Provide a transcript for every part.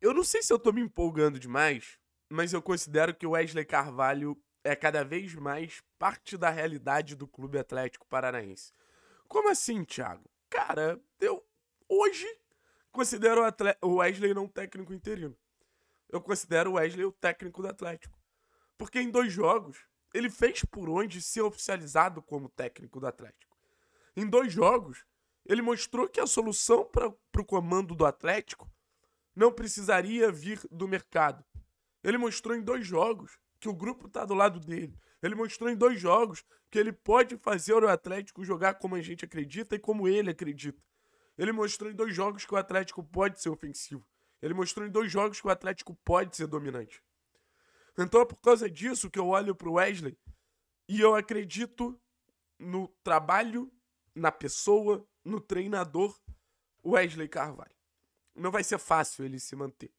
Eu não sei se eu tô me empolgando demais, mas eu considero que o Wesley Carvalho é cada vez mais parte da realidade do Clube Atlético Paranaense. Como assim, Thiago? Cara, eu hoje considero o Wesley não técnico interino. Eu considero o Wesley o técnico do Atlético. Porque em dois jogos, ele fez por onde ser oficializado como técnico do Atlético. Em dois jogos, ele mostrou que a solução para o comando do Atlético não precisaria vir do mercado. Ele mostrou em dois jogos que o grupo está do lado dele. Ele mostrou em dois jogos que ele pode fazer o Atlético jogar como a gente acredita e como ele acredita. Ele mostrou em dois jogos que o Atlético pode ser ofensivo. Ele mostrou em dois jogos que o Atlético pode ser dominante. Então é por causa disso que eu olho para o Wesley e eu acredito no trabalho, na pessoa, no treinador Wesley Carvalho não vai ser fácil ele se manter.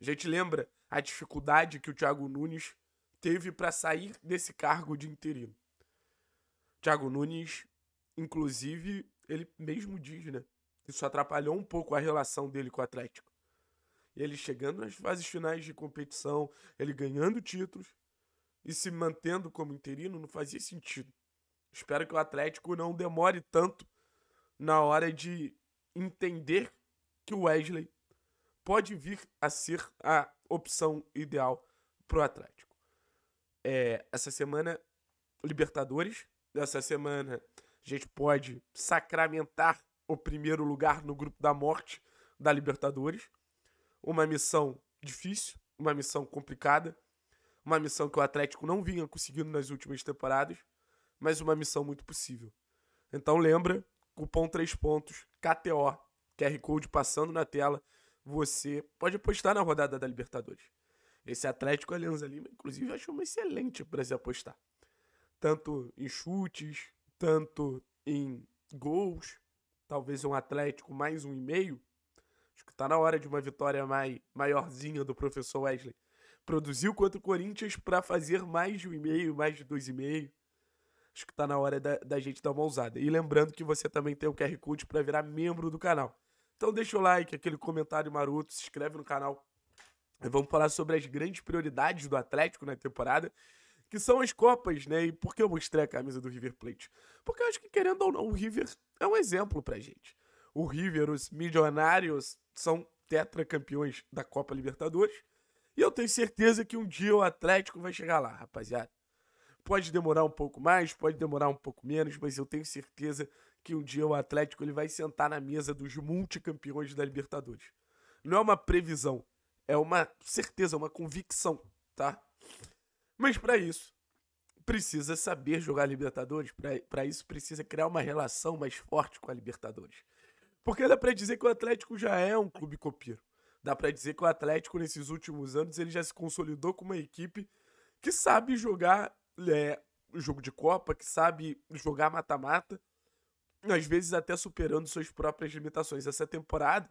A gente lembra a dificuldade que o Thiago Nunes teve para sair desse cargo de interino. Thiago Nunes, inclusive, ele mesmo diz, né? Isso atrapalhou um pouco a relação dele com o Atlético. E ele chegando nas fases finais de competição, ele ganhando títulos e se mantendo como interino não fazia sentido. Espero que o Atlético não demore tanto na hora de entender que o Wesley pode vir a ser a opção ideal pro Atlético. É, essa semana, Libertadores. Essa semana, a gente pode sacramentar o primeiro lugar no grupo da morte da Libertadores. Uma missão difícil, uma missão complicada, uma missão que o Atlético não vinha conseguindo nas últimas temporadas, mas uma missão muito possível. Então lembra, cupom 3 pontos, KTO QR Code passando na tela, você pode apostar na rodada da Libertadores. Esse Atlético Alianza Lima, inclusive, eu acho uma excelente para se apostar. Tanto em chutes, tanto em gols, talvez um Atlético mais um e meio. Acho que está na hora de uma vitória mai, maiorzinha do professor Wesley. Produziu contra o Corinthians para fazer mais de um e meio, mais de dois e meio. Acho que está na hora da, da gente dar uma ousada. E lembrando que você também tem o QR Code para virar membro do canal. Então deixa o like, aquele comentário maroto, se inscreve no canal. Vamos falar sobre as grandes prioridades do Atlético na temporada, que são as Copas, né? E por que eu mostrei a camisa do River Plate? Porque eu acho que, querendo ou não, o River é um exemplo pra gente. O River, os milionários, são tetracampeões da Copa Libertadores. E eu tenho certeza que um dia o Atlético vai chegar lá, rapaziada. Pode demorar um pouco mais, pode demorar um pouco menos, mas eu tenho certeza que um dia o Atlético ele vai sentar na mesa dos multicampeões da Libertadores. Não é uma previsão, é uma certeza, uma convicção, tá? Mas para isso, precisa saber jogar Libertadores, para isso precisa criar uma relação mais forte com a Libertadores. Porque dá para dizer que o Atlético já é um clube copiro. Dá para dizer que o Atlético nesses últimos anos ele já se consolidou com uma equipe que sabe jogar é, jogo de Copa, que sabe jogar mata-mata às vezes até superando suas próprias limitações. Essa temporada,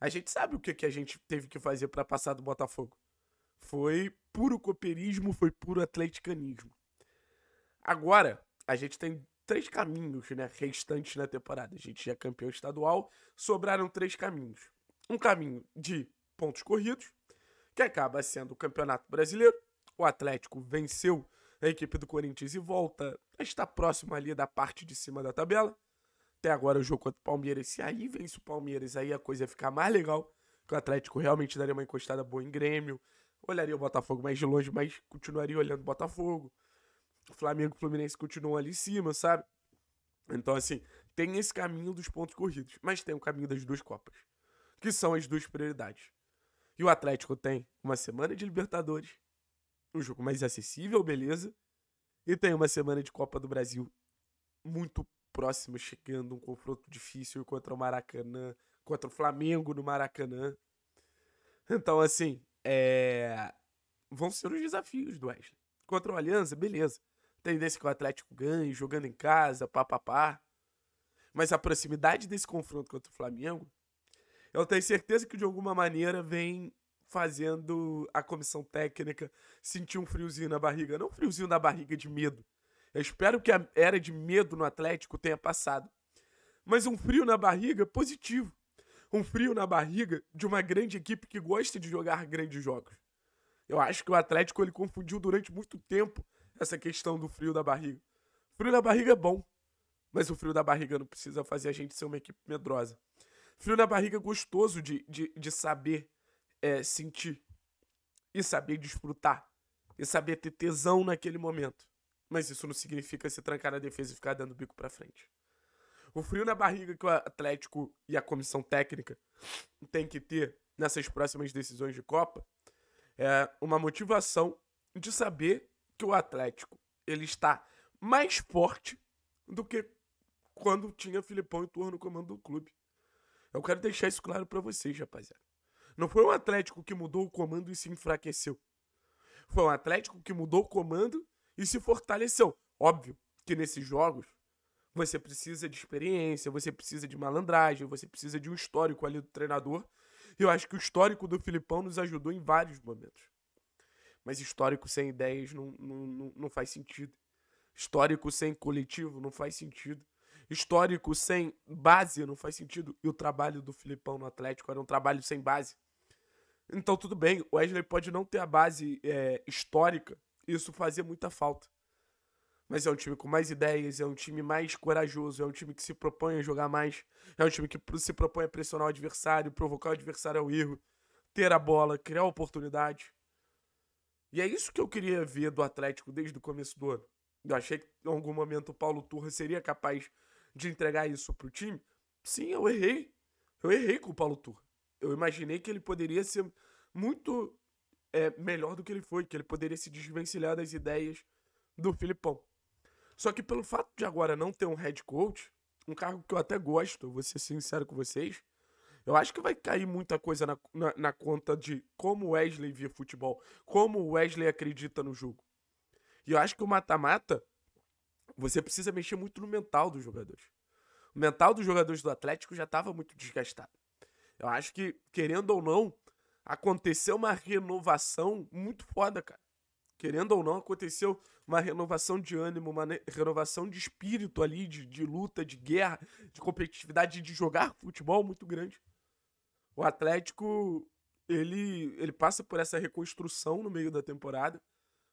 a gente sabe o que, que a gente teve que fazer para passar do Botafogo. Foi puro cooperismo, foi puro atleticanismo. Agora, a gente tem três caminhos né, restantes na temporada. A gente é campeão estadual, sobraram três caminhos. Um caminho de pontos corridos, que acaba sendo o Campeonato Brasileiro. O Atlético venceu a equipe do Corinthians e volta, está próximo ali da parte de cima da tabela. Até agora o jogo contra o Palmeiras. Se aí vence o Palmeiras, aí a coisa ia ficar mais legal. Que o Atlético realmente daria uma encostada boa em Grêmio. Olharia o Botafogo mais de longe, mas continuaria olhando o Botafogo. O Flamengo e o Fluminense continuam ali em cima, sabe? Então, assim, tem esse caminho dos pontos corridos, mas tem o caminho das duas Copas, que são as duas prioridades. E o Atlético tem uma semana de Libertadores, um jogo mais acessível, beleza, e tem uma semana de Copa do Brasil muito próxima chegando, um confronto difícil contra o Maracanã, contra o Flamengo no Maracanã. Então, assim, é... vão ser os desafios do Wesley. Contra o Aliança, beleza. Tendência que o Atlético ganhe, jogando em casa, pá. Mas a proximidade desse confronto contra o Flamengo, eu tenho certeza que de alguma maneira vem fazendo a comissão técnica sentir um friozinho na barriga. Não um friozinho na barriga de medo, eu espero que a era de medo no Atlético tenha passado. Mas um frio na barriga positivo. Um frio na barriga de uma grande equipe que gosta de jogar grandes jogos. Eu acho que o Atlético ele confundiu durante muito tempo essa questão do frio da barriga. frio da barriga é bom, mas o frio da barriga não precisa fazer a gente ser uma equipe medrosa. Frio na barriga é gostoso de, de, de saber é, sentir e saber desfrutar e saber ter tesão naquele momento. Mas isso não significa se trancar na defesa e ficar dando bico para frente. O frio na barriga que o Atlético e a comissão técnica tem que ter nessas próximas decisões de Copa é uma motivação de saber que o Atlético ele está mais forte do que quando tinha Filipão e torno no comando do clube. Eu quero deixar isso claro para vocês, rapaziada. Não foi um Atlético que mudou o comando e se enfraqueceu. Foi um Atlético que mudou o comando e se fortaleceu. Óbvio que nesses jogos você precisa de experiência, você precisa de malandragem, você precisa de um histórico ali do treinador. Eu acho que o histórico do Filipão nos ajudou em vários momentos. Mas histórico sem ideias não, não, não faz sentido. Histórico sem coletivo não faz sentido. Histórico sem base não faz sentido. E o trabalho do Filipão no Atlético era um trabalho sem base. Então, tudo bem, o Wesley pode não ter a base é, histórica isso fazia muita falta. Mas é um time com mais ideias, é um time mais corajoso, é um time que se propõe a jogar mais, é um time que se propõe a pressionar o adversário, provocar o adversário ao erro, ter a bola, criar oportunidade. E é isso que eu queria ver do Atlético desde o começo do ano. Eu achei que em algum momento o Paulo Turra seria capaz de entregar isso pro time. Sim, eu errei. Eu errei com o Paulo Turra. Eu imaginei que ele poderia ser muito é, melhor do que ele foi, que ele poderia se desvencilhar das ideias do Filipão. Só que pelo fato de agora não ter um head coach, um cargo que eu até gosto, vou ser sincero com vocês, eu acho que vai cair muita coisa na, na, na conta de como Wesley via futebol, como Wesley acredita no jogo. E eu acho que o mata-mata, você precisa mexer muito no mental dos jogadores. O mental dos jogadores do Atlético já estava muito desgastado. Eu acho que, querendo ou não, aconteceu uma renovação muito foda, cara. Querendo ou não, aconteceu uma renovação de ânimo, uma renovação de espírito ali, de, de luta, de guerra, de competitividade, de jogar futebol muito grande. O Atlético, ele, ele passa por essa reconstrução no meio da temporada.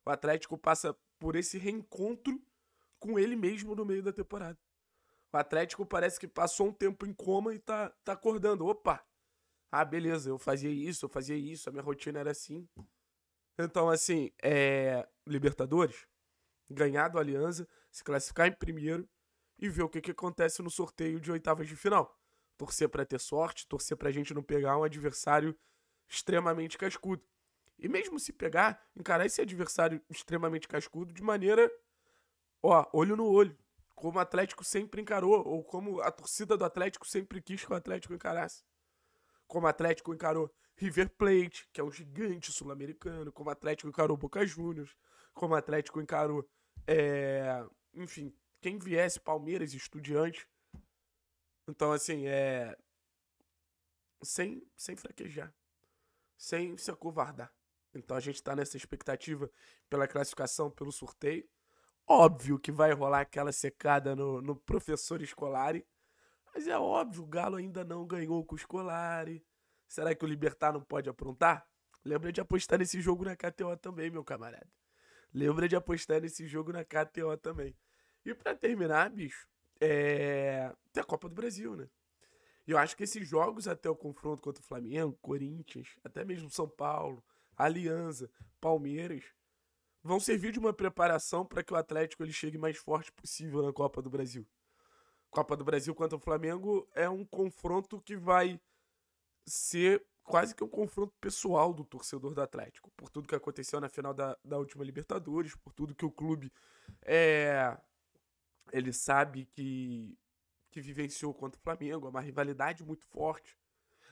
O Atlético passa por esse reencontro com ele mesmo no meio da temporada. O Atlético parece que passou um tempo em coma e tá, tá acordando. Opa, ah, beleza, eu fazia isso, eu fazia isso, a minha rotina era assim. Então, assim, é... Libertadores, ganhar do Aliança, se classificar em primeiro e ver o que, que acontece no sorteio de oitavas de final. Torcer para ter sorte, torcer pra gente não pegar um adversário extremamente cascudo. E mesmo se pegar, encarar esse adversário extremamente cascudo de maneira, ó, olho no olho. Como o Atlético sempre encarou, ou como a torcida do Atlético sempre quis que o Atlético encarasse como o Atlético encarou River Plate, que é um gigante sul-americano, como o Atlético encarou Boca Juniors, como o Atlético encarou, é, enfim, quem viesse, Palmeiras, estudiante. Então, assim, é. Sem, sem fraquejar, sem se acovardar. Então a gente tá nessa expectativa pela classificação, pelo sorteio. Óbvio que vai rolar aquela secada no, no professor escolar mas é óbvio, o Galo ainda não ganhou com o Scolari. Será que o Libertar não pode aprontar? Lembra de apostar nesse jogo na KTO também, meu camarada. Lembra de apostar nesse jogo na KTO também. E para terminar, bicho, é. Tem a Copa do Brasil, né? Eu acho que esses jogos até o confronto contra o Flamengo, Corinthians, até mesmo São Paulo, Aliança, Palmeiras, vão servir de uma preparação para que o Atlético ele chegue mais forte possível na Copa do Brasil. Copa do Brasil contra o Flamengo é um confronto que vai ser quase que um confronto pessoal do torcedor do Atlético, por tudo que aconteceu na final da, da última Libertadores, por tudo que o clube é, ele sabe que, que vivenciou contra o Flamengo, é uma rivalidade muito forte.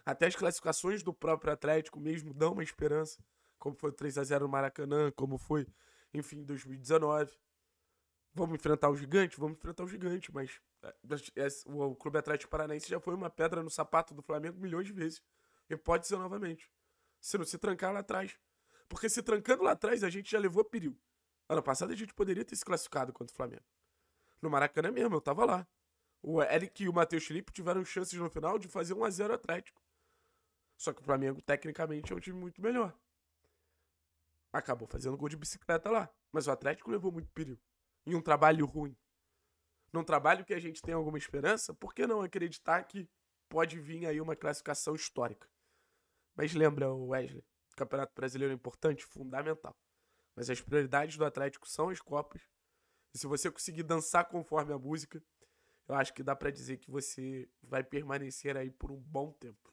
Até as classificações do próprio Atlético mesmo dão uma esperança, como foi o 3 a 0 no Maracanã, como foi, enfim, em 2019. Vamos enfrentar o gigante? Vamos enfrentar o gigante, mas é, é, é, o Clube Atlético Paranaense já foi uma pedra no sapato do Flamengo milhões de vezes. E pode ser novamente. Se não se trancar lá atrás. Porque se trancando lá atrás, a gente já levou perigo. Ano passado a gente poderia ter se classificado contra o Flamengo. No Maracanã mesmo, eu tava lá. O Eric e o Matheus Felipe tiveram chances no final de fazer 1 a 0 Atlético. Só que o Flamengo, tecnicamente, é um time muito melhor. Acabou fazendo gol de bicicleta lá. Mas o Atlético levou muito perigo. Em um trabalho ruim num trabalho que a gente tem alguma esperança, por que não acreditar que pode vir aí uma classificação histórica? Mas lembra, Wesley, o Campeonato Brasileiro é importante, fundamental. Mas as prioridades do Atlético são as Copas. E se você conseguir dançar conforme a música, eu acho que dá para dizer que você vai permanecer aí por um bom tempo.